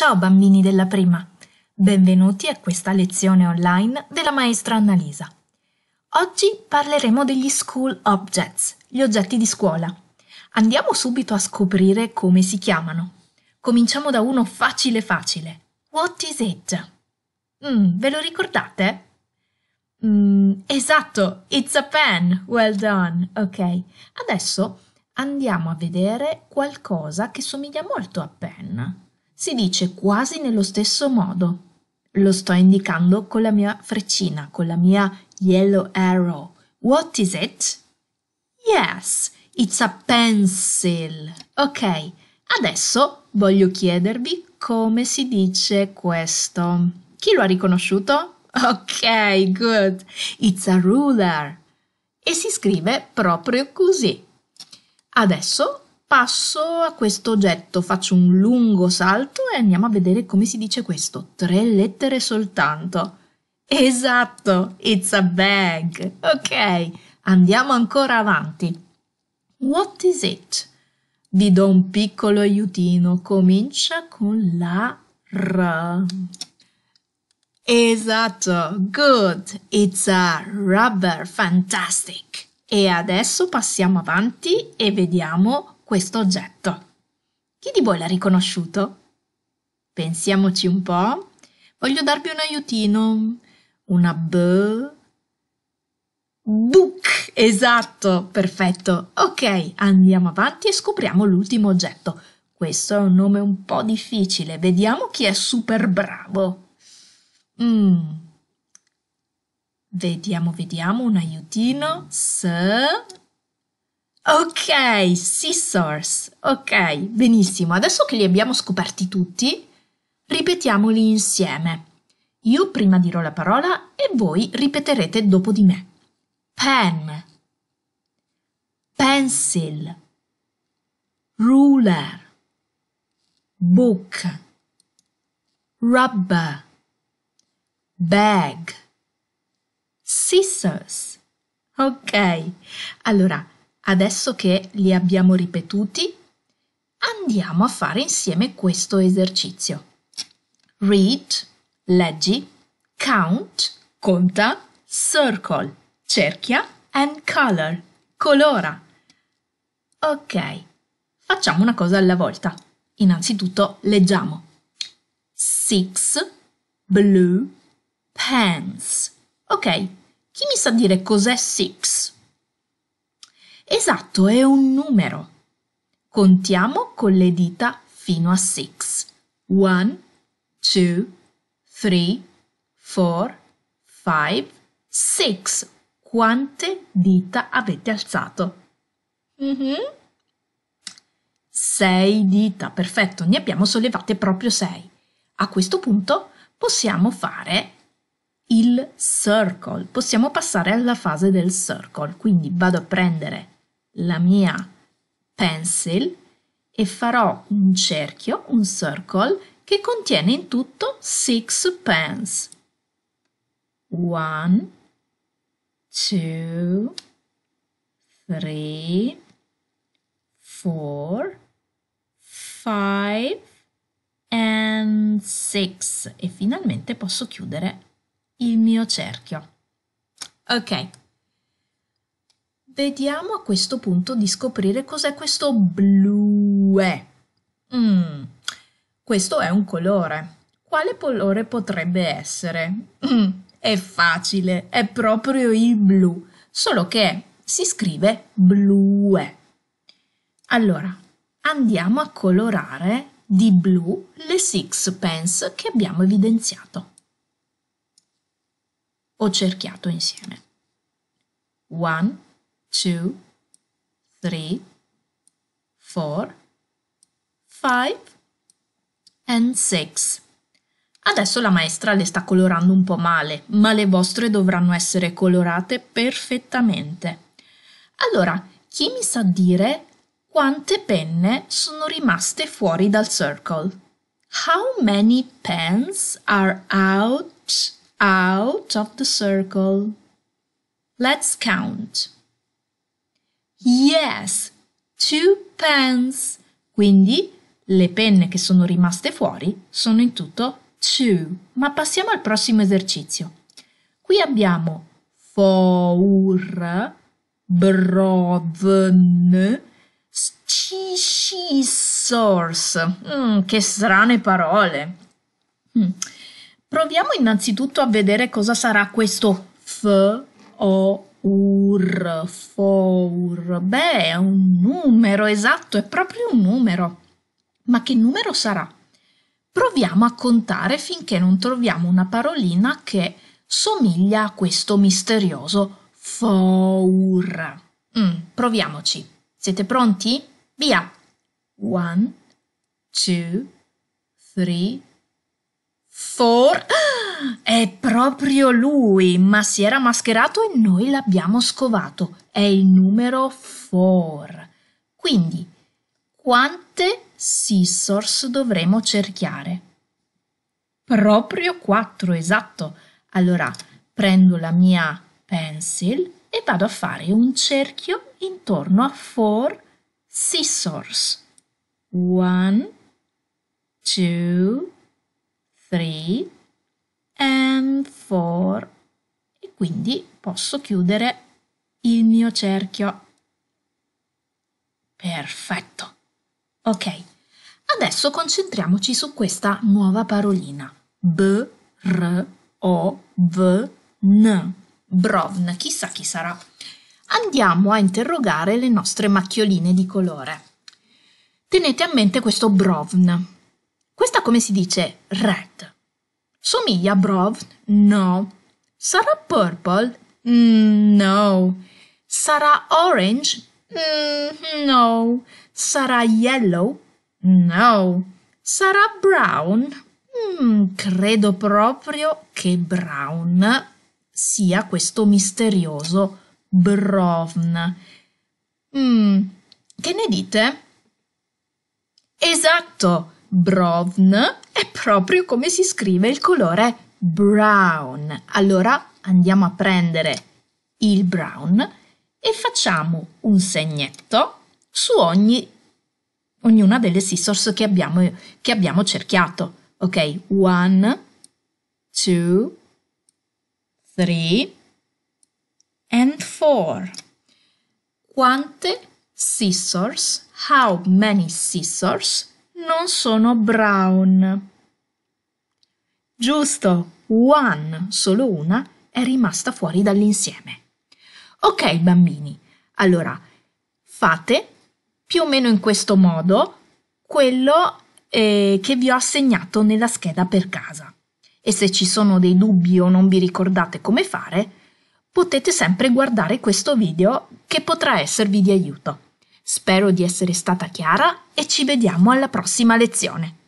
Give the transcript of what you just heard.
Ciao bambini della prima, benvenuti a questa lezione online della maestra Annalisa. Oggi parleremo degli school objects, gli oggetti di scuola. Andiamo subito a scoprire come si chiamano. Cominciamo da uno facile facile. What is it? Mm, ve lo ricordate? Mm, esatto, it's a pen. Well done. Ok, adesso andiamo a vedere qualcosa che somiglia molto a pen si dice quasi nello stesso modo. Lo sto indicando con la mia freccina, con la mia yellow arrow. What is it? Yes, it's a pencil. Ok, adesso voglio chiedervi come si dice questo. Chi lo ha riconosciuto? Ok, good. It's a ruler. E si scrive proprio così. Adesso passo a questo oggetto, faccio un lungo salto e andiamo a vedere come si dice questo. Tre lettere soltanto. Esatto, it's a bag. Ok, andiamo ancora avanti. What is it? Vi do un piccolo aiutino, comincia con la R. Esatto, good, it's a rubber, fantastic. E adesso passiamo avanti e vediamo questo oggetto. Chi di voi l'ha riconosciuto? Pensiamoci un po'. Voglio darvi un aiutino. Una B. Book, esatto, perfetto. Ok, andiamo avanti e scopriamo l'ultimo oggetto. Questo è un nome un po' difficile, vediamo chi è super bravo. Mm. Vediamo, vediamo, un aiutino. S, Ok, scissors. Ok, benissimo. Adesso che li abbiamo scoperti tutti, ripetiamoli insieme. Io prima dirò la parola e voi ripeterete dopo di me. Pen, pencil, ruler, book, rubber, bag, scissors. Ok, allora Adesso che li abbiamo ripetuti, andiamo a fare insieme questo esercizio. Read, leggi, count, conta, circle, cerchia and color, colora. Ok, facciamo una cosa alla volta. Innanzitutto leggiamo. Six blue pants. Ok, chi mi sa dire cos'è six? Esatto, è un numero. Contiamo con le dita fino a 6. 1, 2, 3, 4, 5, 6. Quante dita avete alzato? Mm -hmm. dita, perfetto, ne abbiamo sollevate proprio 6. A questo punto possiamo fare il circle, possiamo passare alla fase del circle, quindi vado a prendere la mia pencil e farò un cerchio, un circle, che contiene in tutto 6 pens. 1, 2, 3, 4, 5 and 6 e finalmente posso chiudere il mio cerchio. Ok, Vediamo a questo punto di scoprire cos'è questo blu. Eh. Mm, questo è un colore. Quale colore potrebbe essere? Mm, è facile, è proprio il blu, solo che si scrive blu. Allora, andiamo a colorare di blu le sixpence che abbiamo evidenziato Ho cerchiato insieme. One two, three, four, five and six. Adesso la maestra le sta colorando un po' male, ma le vostre dovranno essere colorate perfettamente. Allora, chi mi sa dire quante penne sono rimaste fuori dal circle? How many pens are out, out of the circle? Let's count. Yes, two pens. Quindi le penne che sono rimaste fuori sono in tutto two. Ma passiamo al prossimo esercizio. Qui abbiamo four, broven, scissors. Mm, che strane parole. Mm. Proviamo innanzitutto a vedere cosa sarà questo f o Ur, four, beh, è un numero, esatto, è proprio un numero. Ma che numero sarà? Proviamo a contare finché non troviamo una parolina che somiglia a questo misterioso four. Mm, proviamoci. Siete pronti? Via! One, two, three, four. Ah, è proprio lui, ma si era mascherato e noi l'abbiamo scovato. È il numero 4. Quindi, quante scissors dovremo cerchiare? Proprio 4, esatto. Allora, prendo la mia pencil e vado a fare un cerchio intorno a 4 scissors. 1, 2, 3, posso chiudere il mio cerchio. Perfetto. Ok, adesso concentriamoci su questa nuova parolina. B, R, O, V, N. Brovn, chissà chi sarà. Andiamo a interrogare le nostre macchioline di colore. Tenete a mente questo Brovn. Questa come si dice? Red. Somiglia a Brovn? No. Sarà purple? Mm, no. Sarà orange? Mm, no. Sarà yellow? No. Sarà brown? Mm, credo proprio che brown sia questo misterioso brown. Mm, che ne dite? Esatto, brown è proprio come si scrive il colore brown. Allora andiamo a prendere il brown e facciamo un segnetto su ogni, ognuna delle scissors che abbiamo, che abbiamo cerchiato. Ok, 1, 2, 3 and 4. Quante scissors, how many scissors, non sono brown? Giusto, one, solo una, è rimasta fuori dall'insieme. Ok bambini, allora fate più o meno in questo modo quello eh, che vi ho assegnato nella scheda per casa e se ci sono dei dubbi o non vi ricordate come fare, potete sempre guardare questo video che potrà esservi di aiuto. Spero di essere stata chiara e ci vediamo alla prossima lezione.